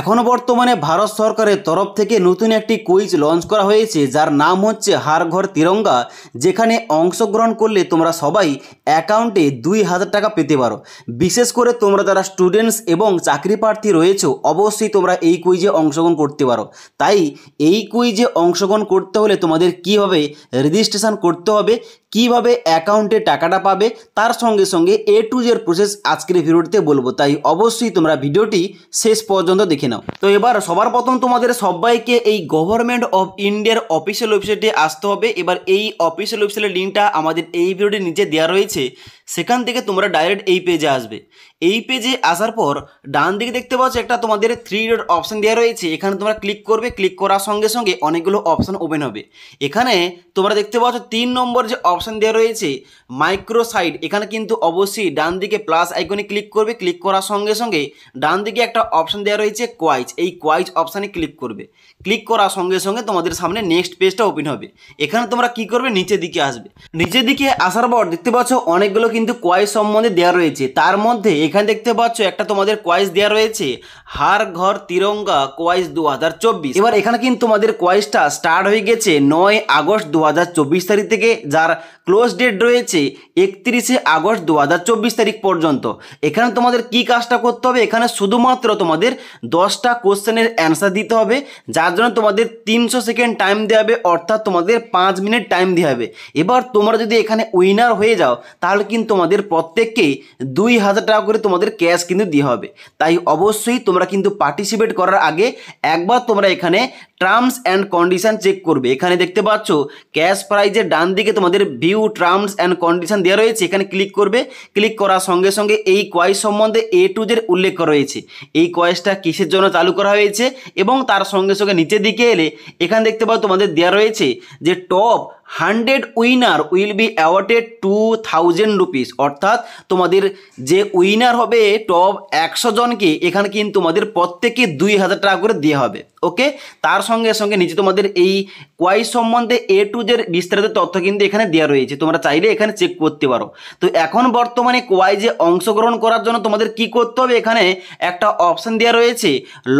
এখনও বর্তমানে ভারত সরকারের তরফ থেকে নতুন একটি কুইজ লঞ্চ করা হয়েছে যার নাম হচ্ছে হারঘর তিরঙ্গা যেখানে অংশগ্রহণ করলে তোমরা সবাই অ্যাকাউন্টে দুই হাজার টাকা পেতে পারো বিশেষ করে তোমরা যারা স্টুডেন্টস এবং চাকরি প্রার্থী রয়েছো অবশ্যই তোমরা এই কুইজে অংশগ্রহণ করতে পারো তাই এই কুইজে অংশগ্রহণ করতে হলে তোমাদের কীভাবে রেজিস্ট্রেশন করতে হবে কিভাবে অ্যাকাউন্টে টাকাটা পাবে তার সঙ্গে সঙ্গে এ টু জের প্রসেস আজকের ভিডিওটিতে বলবো তাই অবশ্যই তোমরা ভিডিওটি শেষ পর্যন্ত দেখে নাও তো এবার সবার প্রথম তোমাদের সবাইকে এই গভর্নমেন্ট অফ ইন্ডিয়ার অফিসিয়াল ওয়েবসাইটে আসতে হবে এবার এই অফিসিয়াল ওয়েবসাইটের লিঙ্কটা আমাদের এই ভিডিওটি নিচে দেওয়া রয়েছে সেখান থেকে তোমরা ডাইরেক্ট এই পেজে আসবে এই পেজে আসার পর ডান দিকে দেখতে পাচ্ছ একটা তোমাদের থ্রি ডট অপশান দেওয়া রয়েছে এখানে তোমরা ক্লিক করবে ক্লিক করার সঙ্গে সঙ্গে অনেকগুলো অপশান ওপেন হবে এখানে তোমরা দেখতে পাচ্ছ তিন নম্বর যে অপশান দেওয়া রয়েছে মাইক্রো সাইট এখানে কিন্তু অবশ্যই ডান দিকে প্লাস আইকনে ক্লিক করবে ক্লিক করার সঙ্গে সঙ্গে ডান দিকে একটা অপশান দেওয়া রয়েছে কোয়াইজ এই কোয়াইজ অপশানে ক্লিক করবে ক্লিক করার সঙ্গে সঙ্গে তোমাদের সামনে নেক্সট পেজটা ওপেন হবে এখানে তোমরা কি করবে নিচের দিকে আসবে নিচের দিকে আসার পর দেখতে পাচ্ছ অনেকগুলো কিন্তু কয়েস সম্বন্ধে দেওয়া রয়েছে তার মধ্যে এখানে দেখতে পাচ্ছ একটা তোমাদের কয়েস দেওয়া রয়েছে হার ঘর তিরঙ্গা কয়েস দু এবার এখানে কিন্তু তোমাদের কয়েসটা স্টার্ট হয়ে গেছে নয় আগস্ট দু তারিখ থেকে যার ক্লোজ ডেট রয়েছে একত্রিশে আগস্ট দু তারিখ পর্যন্ত এখানে তোমাদের কি কাজটা করতে হবে এখানে শুধুমাত্র তোমাদের দশটা কোশ্চেনের অ্যান্সার দিতে হবে যার জন্য তোমাদের তিনশো সেকেন্ড টাইম দেওয়া হবে অর্থাৎ তোমাদের পাঁচ মিনিট টাইম দেওয়া হবে এবার তোমরা যদি এখানে উইনার হয়ে যাও তাহলে কিন্তু তোমাদের প্রত্যেককে দুই হাজার টাকা করে তোমাদের ক্যাশ কিন্তু দিয়ে হবে তাই অবশ্যই তোমরা কিন্তু পার্টিসিপেট করার আগে একবার তোমরা এখানে টার্মস অ্যান্ড কন্ডিশন চেক করবে এখানে দেখতে পাচ্ছ ক্যাশ প্রাইজের ডান দিকে তোমাদের ভিউ টার্মস অ্যান্ড কন্ডিশন দেওয়া রয়েছে এখানে ক্লিক করবে ক্লিক করার সঙ্গে সঙ্গে এই কয়েস সম্বন্ধে এ টু জের উল্লেখ করা রয়েছে এই কয়েসটা কিসের জন্য চালু করা হয়েছে এবং তার সঙ্গে সঙ্গে নিচের দিকে এলে এখানে দেখতে পাও তোমাদের দেওয়া রয়েছে যে top hundred winner will be awarded two thousand rupees অর্থাৎ তোমাদের যে উইনার হবে টপ একশো জনকে এখানে কিন্তু তোমাদের প্রত্যেকে দুই হাজার টাকা করে দেওয়া হবে ওকে তার সঙ্গে সঙ্গে নিচে তোমাদের এই কোয়াই সম্বন্ধে এ টু জের বিস্তারিত তথ্য কিন্তু এখানে দেওয়া রয়েছে তোমরা চাইলে এখানে চেক করতে পারো তো এখন বর্তমানে কোয়াই যে অংশগ্রহণ করার জন্য তোমাদের কি করতে হবে এখানে একটা অপশান দেওয়া রয়েছে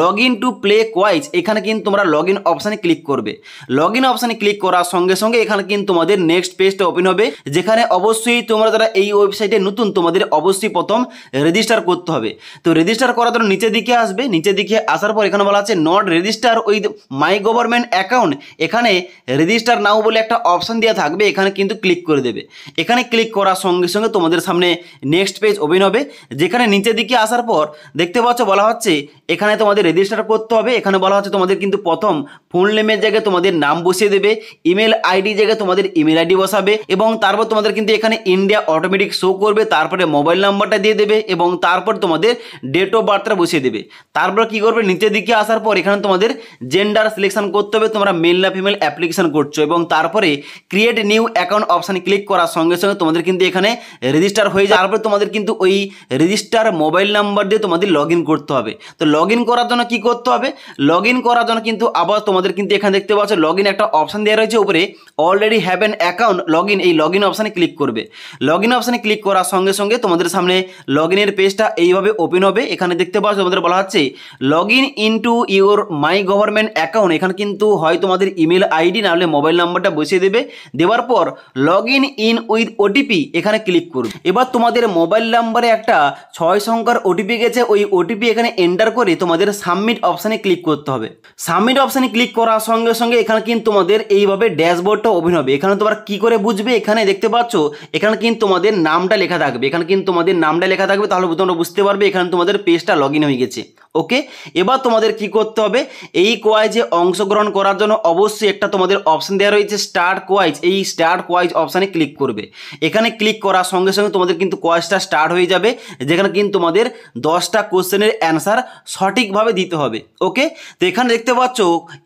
log in to play quiz এখানে কিন্তু তোমরা লগ ইন অপশানে ক্লিক করবে লগ ইন অপশানে ক্লিক করার সঙ্গে সঙ্গে এখানে কিন্তু তোমাদের নেক্সট পেজটা ওপেন হবে যেখানে অবশ্যই তোমরা যারা এই ওয়েবসাইটে নতুন তোমাদের অবশ্যই প্রথম রেজিস্টার করতে হবে তো রেজিস্টার করার জন্য নিচে দিকে আসবে নিচে দিকে আসার পর এখানে বলা আছে not register register with my government account এখানে রেজিস্টার নাও বলে একটা অপশান দেওয়া থাকবে এখানে কিন্তু ক্লিক করে দেবে এখানে ক্লিক করার সঙ্গে সঙ্গে তোমাদের সামনে নেক্সট পেজ ওপেন হবে যেখানে নিচের দিকে আসার পর দেখতে পাচ্ছ বলা হচ্ছে এখানে তোমাদের রেজিস্টার করতে হবে এখানে বলা হচ্ছে তোমাদের কিন্তু প্রথম ফুল নেমের জায়গায় তোমাদের নাম বসিয়ে দেবে ইমেল আইডি জায়গায় তোমাদের ইমেল আইডি বসাবে এবং তারপর তোমাদের কিন্তু এখানে ইন্ডিয়া অটোমেটিক শো করবে তারপরে মোবাইল নাম্বারটা দিয়ে দেবে এবং তারপর তোমাদের ডেট অফ বার্থটা বসিয়ে দেবে তারপর কি করবে নিচের দিকে আসার পর এখানে তোমাদের তোমাদের জেন্ডার সিলেকশন করতে হবে তোমরা মেল না ফিমেল অ্যাপ্লিকেশন করছো এবং তারপরে ক্রিয়েট নিউ অ্যাকাউন্ট অপশানে ক্লিক করার সঙ্গে সঙ্গে তোমাদের কিন্তু এখানে রেজিস্টার হয়ে যাওয়ার পরে তোমাদের কিন্তু ওই রেজিস্টার মোবাইল নাম্বার দিয়ে তোমাদের লগ করতে হবে তো লগ করার জন্য কি করতে হবে লগ করার জন্য কিন্তু আবার তোমাদের কিন্তু এখানে দেখতে পাচ্ছ লগ একটা অপশান দেওয়া রয়েছে উপরে already have an account log এই লগ অপশানে ক্লিক করবে লগ অপশানে ক্লিক করার সঙ্গে সঙ্গে তোমাদের সামনে লগ ইনের পেজটা এইভাবে ওপেন হবে এখানে দেখতে পাচ্ছ তোমাদের বলা হচ্ছে log in into your my government account এখানে কিন্তু হয় তোমাদের ইমেল আইডি হলে মোবাইল নাম্বারটা বসিয়ে দেবে দেওয়ার পর log in in with OTP এখানে ক্লিক করবে এবার তোমাদের মোবাইল নাম্বারে একটা ছয় সংখ্যার ওটিপি গেছে ওই ওটিপি এখানে এন্টার করে তোমাদের সাবমিট অপশানে ক্লিক করতে হবে সাবমিট অপশানে ক্লিক করার সঙ্গে সঙ্গে এখানে কিন্তু তোমাদের এইভাবে ড্যাশবোর্ডটা ওপেন হবে এখানে তোমরা কি করে বুঝবে এখানে দেখতে পাচ্ছ এখানে কিন্তু তোমাদের নামটা লেখা থাকবে এখানে কিন্তু তোমাদের নামটা লেখা থাকবে তাহলে তোমরা বুঝতে পারবে এখানে তোমাদের পেজটা লগ হয়ে গেছে ওকে এবার তোমাদের কি করতে হবে এই কোয়াইজে অংশগ্রহণ করার জন্য অবশ্যই একটা তোমাদের অপশান দেওয়া রয়েছে স্টার্ট কোয়াইজ এই স্টার্ট কোয়াইজ অপশানে ক্লিক করবে এখানে ক্লিক করার সঙ্গে সঙ্গে তোমাদের কিন্তু কোয়াইজটা স্টার্ট হয়ে যাবে যেখানে কিন্তু তোমাদের দশটা কোয়েশ্চেনের অ্যান্সার সঠিকভাবে দিতে হবে ওকে তো এখানে দেখতে পাচ্ছ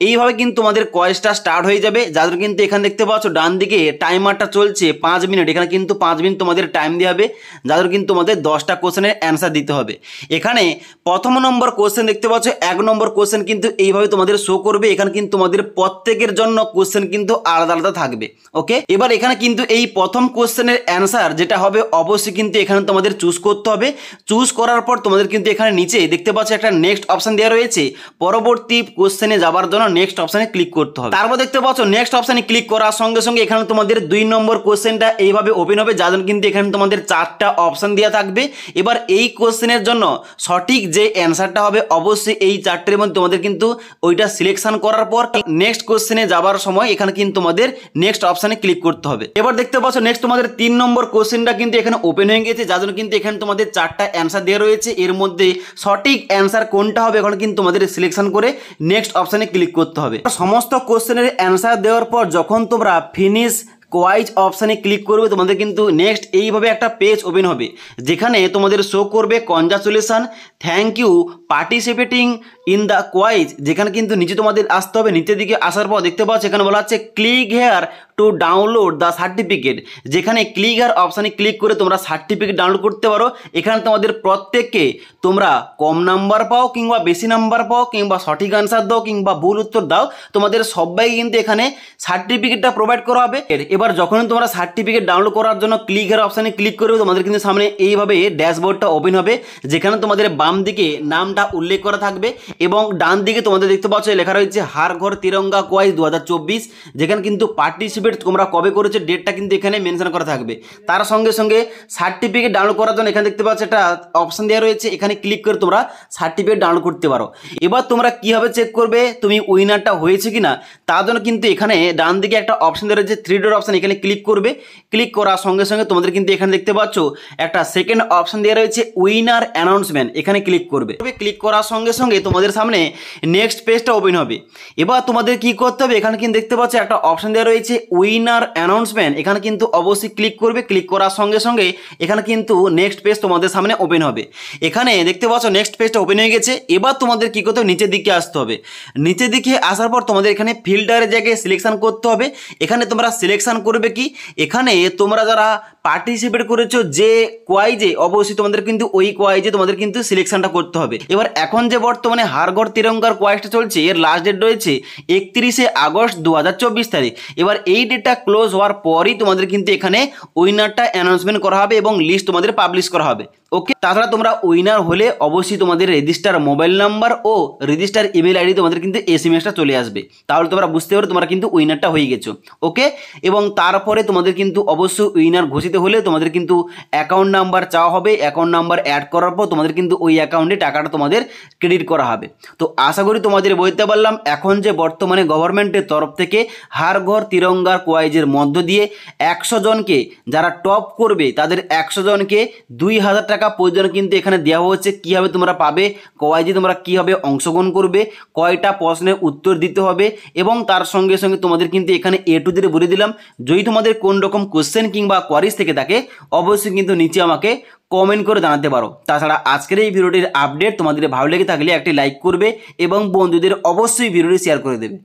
এইভাবে কিন্তু তোমাদের কোয়াইজটা স্টার্ট হয়ে যাবে যাদের কিন্তু এখানে দেখতে পাচ্ছ ডান দিকে টাইমারটা চলছে পাঁচ মিনিট এখানে কিন্তু পাঁচ মিনিট তোমাদের টাইম দেওয়া হবে যাদের কিন্তু তোমাদের দশটা কোশ্চেনের অ্যান্সার দিতে হবে এখানে প্রথম নম্বর কোশ্চেন দেখতে পাচ্ছ এক নম্বর কোশ্চেন কিন্তু এইভাবে তোমাদের শো করবে এখানে কিন্তু তোমাদের প্রত্যেকের জন্য কোশ্চেন কিন্তু আলাদা আলাদা থাকবে ওকে এবার এখানে কিন্তু এই প্রথম কোশ্চেনের অ্যান্সার যেটা হবে অবশ্যই কিন্তু এখানে তোমাদের চুজ করতে হবে চুজ করার পর তোমাদের কিন্তু এখানে নিচে দেখতে পাচ্ছ একটা নেক্সট অপশান দেওয়া রয়েছে পরবর্তী কোশ্চেনে যাবার জন্য নেক্সট অপশানে ক্লিক করতে হবে তারপর দেখতে পাচ্ছ নেক্সট অপশানে ক্লিক করার সঙ্গে সঙ্গে এখানে তোমাদের দুই নম্বর কোশ্চেনটা এইভাবে ওপেন হবে যার জন্য কিন্তু এখানে তোমাদের চারটা অপশান দেওয়া থাকবে এবার এই কোশ্চেনের জন্য সঠিক যে অ্যান্সারটা হবে অবশ্যই এই চারটের মধ্যে তোমাদের কিন্তু ওইটা সিলেকশন করার পর নেক্সট কোশ্চেনে যাবার সময় এখানে কিন্তু তোমাদের নেক্সট অপশানে ক্লিক করতে হবে এবার দেখতে পাচ্ছ নেক্সট তোমাদের তিন নম্বর কোশ্চেনটা কিন্তু এখানে ওপেন হয়ে গেছে যার জন্য কিন্তু এখানে তোমাদের চারটা অ্যান্সার দেওয়া রয়েছে এর মধ্যে সঠিক অ্যান্সার কোনটা হবে এখন কিন্তু তোমাদের সিলেকশন করে নেক্সট অপশানে ক্লিক করতে হবে সমস্ত কোশ্চেনের অ্যান্সার দেওয়ার পর যখন তোমরা ফিনিশ কোয়াইজ অপশানে ক্লিক করবে তোমাদের কিন্তু নেক্সট এইভাবে একটা পেজ ওপেন হবে যেখানে তোমাদের শো করবে congratulation thank you participating in the quiz যেখানে কিন্তু নিচে তোমাদের আসতে হবে নিচের দিকে আসার পর দেখতে পাচ্ছ এখানে বলা হচ্ছে click here to download the certificate যেখানে ক্লিক আর অপশানে ক্লিক করে তোমরা সার্টিফিকেট ডাউনলোড করতে পারো এখানে তোমাদের প্রত্যেককে তোমরা কম নাম্বার পাও কিংবা বেশি নাম্বার পাও কিংবা সঠিক আনসার দাও কিংবা ভুল উত্তর দাও তোমাদের সবাইকে কিন্তু এখানে সার্টিফিকেটটা প্রোভাইড করা হবে এবার যখনই তোমরা সার্টিফিকেট ডাউনলোড করার জন্য ক্লিক আর অপশানে ক্লিক করবে তোমাদের কিন্তু সামনে এইভাবে ড্যাশবোর্ডটা ওপেন হবে যেখানে তোমাদের বাম দিকে নামটা উল্লেখ করা থাকবে এবং ডান দিকে তোমাদের দেখতে পাচ্ছ লেখা রয়েছে হার ঘর তিরঙ্গা কোয়াইজ দু হাজার যেখানে কিন্তু পার্টিসিপেট সাবমিট তোমরা কবে করেছো ডেটটা কিন্তু এখানে মেনশন করা থাকবে তার সঙ্গে সঙ্গে সার্টিফিকেট ডাউনলোড করার জন্য এখানে দেখতে পাচ্ছ একটা অপশান দেওয়া রয়েছে এখানে ক্লিক করে তোমরা সার্টিফিকেট ডাউনলোড করতে পারো এবার তোমরা কীভাবে চেক করবে তুমি উইনারটা হয়েছে কি না তার জন্য কিন্তু এখানে ডান দিকে একটা অপশান দেওয়া রয়েছে থ্রি ডোর অপশান এখানে ক্লিক করবে ক্লিক করার সঙ্গে সঙ্গে তোমাদের কিন্তু এখানে দেখতে পাচ্ছ একটা সেকেন্ড অপশান দেওয়া রয়েছে উইনার অ্যানাউন্সমেন্ট এখানে ক্লিক করবে ক্লিক করার সঙ্গে সঙ্গে তোমাদের সামনে নেক্সট পেজটা ওপেন হবে এবার তোমাদের কি করতে হবে এখানে কিন্তু দেখতে পাচ্ছ একটা অপশান দেওয়া রয়েছে উইনার অ্যানাউন্সমেন্ট এখানে কিন্তু অবশ্যই ক্লিক করবে ক্লিক করার সঙ্গে সঙ্গে এখানে কিন্তু নেক্সট পেজ তোমাদের সামনে ওপেন হবে এখানে দেখতে পাচ্ছ নেক্সট পেজটা ওপেন হয়ে গেছে এবার তোমাদের কী করতে নিচের দিকে আসতে হবে নিচের দিকে আসার পর তোমাদের এখানে ফিল্টারের জায়গায় সিলেকশান করতে হবে এখানে তোমরা সিলেকশান করবে কি এখানে তোমরা যারা পার্টিসিপেট করেছো যে কোয়াইজে অবশ্যই তোমাদের কিন্তু ওই কোয়াইজে তোমাদের কিন্তু সিলেকশনটা করতে হবে এবার এখন যে বর্তমানে হারগড় তিরঙ্গার কোয়াইজটা চলছে এর লাস্ট ডেট রয়েছে একত্রিশে আগস্ট দু তারিখ এবার এই ডেটটা ক্লোজ হওয়ার পরই তোমাদের কিন্তু এখানে উইনারটা অ্যানাউন্সমেন্ট করা হবে এবং লিস্ট তোমাদের পাবলিশ করা হবে ওকে তাছাড়া তোমরা উইনার হলে অবশ্যই তোমাদের রেজিস্টার মোবাইল নাম্বার ও রেজিস্টার ইমেল আইডি তোমাদের কিন্তু এস এম এসটা চলে আসবে তাহলে তোমরা বুঝতে পারো তোমরা কিন্তু উইনারটা হয়ে গেছো ওকে এবং তারপরে তোমাদের কিন্তু অবশ্যই উইনার ঘোষিত হলে তোমাদের কিন্তু অ্যাকাউন্ট নাম্বার চাওয়া হবে অ্যাকাউন্ট নাম্বার অ্যাড করার পর তোমাদের কিন্তু ওই অ্যাকাউন্টে টাকাটা তোমাদের ক্রেডিট করা হবে তো আশা করি তোমাদের বলতে পারলাম এখন যে বর্তমানে গভর্নমেন্টের তরফ থেকে ঘর তিরঙ্গার কোয়াইজের মধ্য দিয়ে একশো জনকে যারা টপ করবে তাদের একশো জনকে দুই হাজার টাকা টাকা প্রয়োজন কিন্তু এখানে দেওয়া হচ্ছে কীভাবে তোমরা পাবে কয়েজে তোমরা কীভাবে অংশগ্রহণ করবে কয়টা প্রশ্নের উত্তর দিতে হবে এবং তার সঙ্গে সঙ্গে তোমাদের কিন্তু এখানে এ টু দিয়ে বলে দিলাম যদি তোমাদের কোন রকম কোশ্চেন কিংবা কোয়ারিজ থেকে থাকে অবশ্যই কিন্তু নিচে আমাকে কমেন্ট করে জানাতে পারো তাছাড়া আজকের এই ভিডিওটির আপডেট তোমাদের ভালো লেগে থাকলে একটি লাইক করবে এবং বন্ধুদের অবশ্যই ভিডিওটি শেয়ার করে দেবে